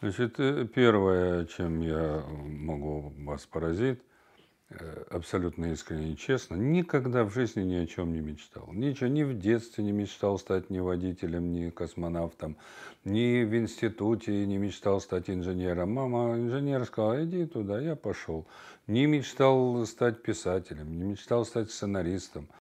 Значит, э, первое, чем я могу вас поразить, э, абсолютно искренне и честно, никогда в жизни ни о чем не мечтал. Ничего, ни в детстве не мечтал стать ни водителем, ни космонавтом, ни в институте не мечтал стать инженером. Мама инженер сказала, иди туда, я пошел. Не мечтал стать писателем, не мечтал стать сценаристом.